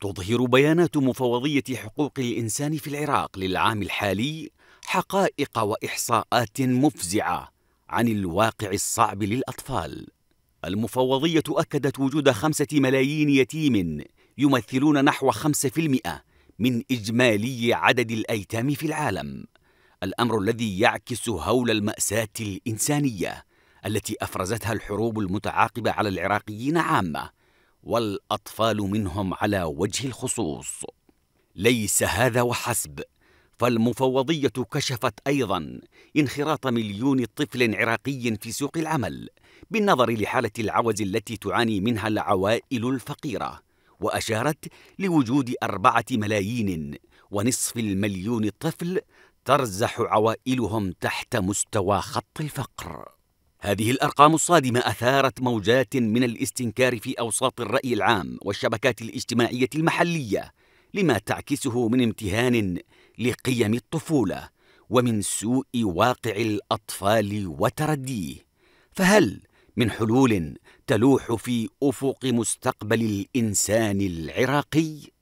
تظهر بيانات مفوضية حقوق الإنسان في العراق للعام الحالي حقائق وإحصاءات مفزعة عن الواقع الصعب للأطفال. المفوضية أكدت وجود خمسة ملايين يتيم يمثلون نحو خمسة في المئة من إجمالي عدد الأيتام في العالم. الأمر الذي يعكس هول المأساة الإنسانية التي أفرزتها الحروب المتعاقبة على العراقيين عامة والاطفال منهم على وجه الخصوص ليس هذا وحسب فالمفوضيه كشفت ايضا انخراط مليون طفل عراقي في سوق العمل بالنظر لحاله العوز التي تعاني منها العوائل الفقيره واشارت لوجود اربعه ملايين ونصف المليون طفل ترزح عوائلهم تحت مستوى خط الفقر هذه الارقام الصادمه اثارت موجات من الاستنكار في اوساط الراي العام والشبكات الاجتماعيه المحليه لما تعكسه من امتهان لقيم الطفوله ومن سوء واقع الاطفال وترديه فهل من حلول تلوح في افق مستقبل الانسان العراقي